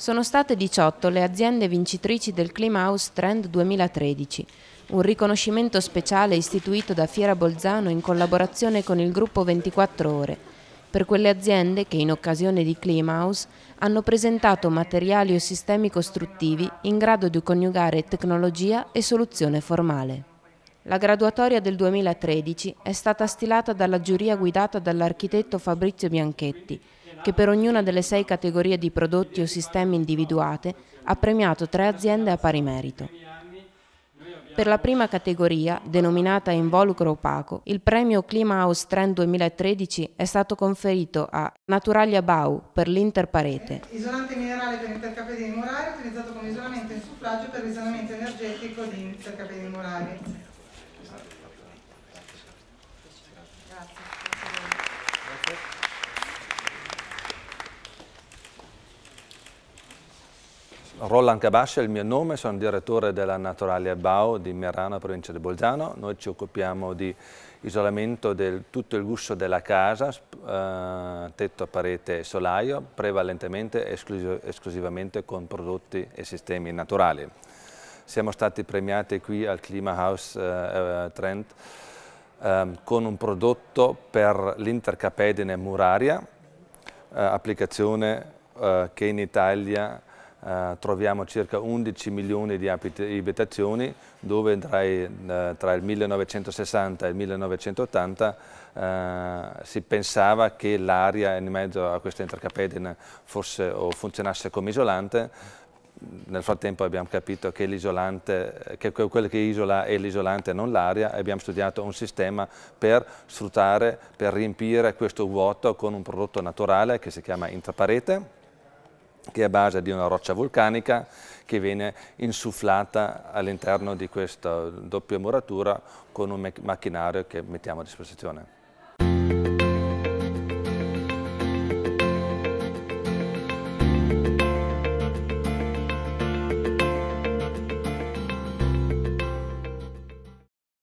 Sono state 18 le aziende vincitrici del Climahouse Trend 2013, un riconoscimento speciale istituito da Fiera Bolzano in collaborazione con il gruppo 24 ore, per quelle aziende che in occasione di Climahouse hanno presentato materiali o sistemi costruttivi in grado di coniugare tecnologia e soluzione formale. La graduatoria del 2013 è stata stilata dalla giuria guidata dall'architetto Fabrizio Bianchetti, che per ognuna delle sei categorie di prodotti o sistemi individuate ha premiato tre aziende a pari merito. Per la prima categoria, denominata Involucro Opaco, il premio Clima House Trend 2013 è stato conferito a Naturalia Bau per l'interparete. Isolante minerale per intercapedini murari utilizzato come isolamento in suffragio per l'isolamento energetico di intercapedini murari. Grazie. Roland Cabascia è il mio nome, sono direttore della Naturalia Bau di Merano, provincia di Bolzano. Noi ci occupiamo di isolamento del tutto il gusto della casa, eh, tetto, parete e solaio, prevalentemente esclus esclusivamente con prodotti e sistemi naturali. Siamo stati premiati qui al Clima House eh, eh Trent eh, con un prodotto per l'intercapedine muraria, eh, applicazione eh, che in Italia eh, troviamo circa 11 milioni di abitazioni dove tra, i, eh, tra il 1960 e il 1980 eh, si pensava che l'aria in mezzo a questa intercapedine fosse o funzionasse come isolante, nel frattempo abbiamo capito che, che quello che isola è l'isolante e non l'aria e abbiamo studiato un sistema per sfruttare, per riempire questo vuoto con un prodotto naturale che si chiama intraparete che è a base di una roccia vulcanica che viene insufflata all'interno di questa doppia muratura con un macchinario che mettiamo a disposizione.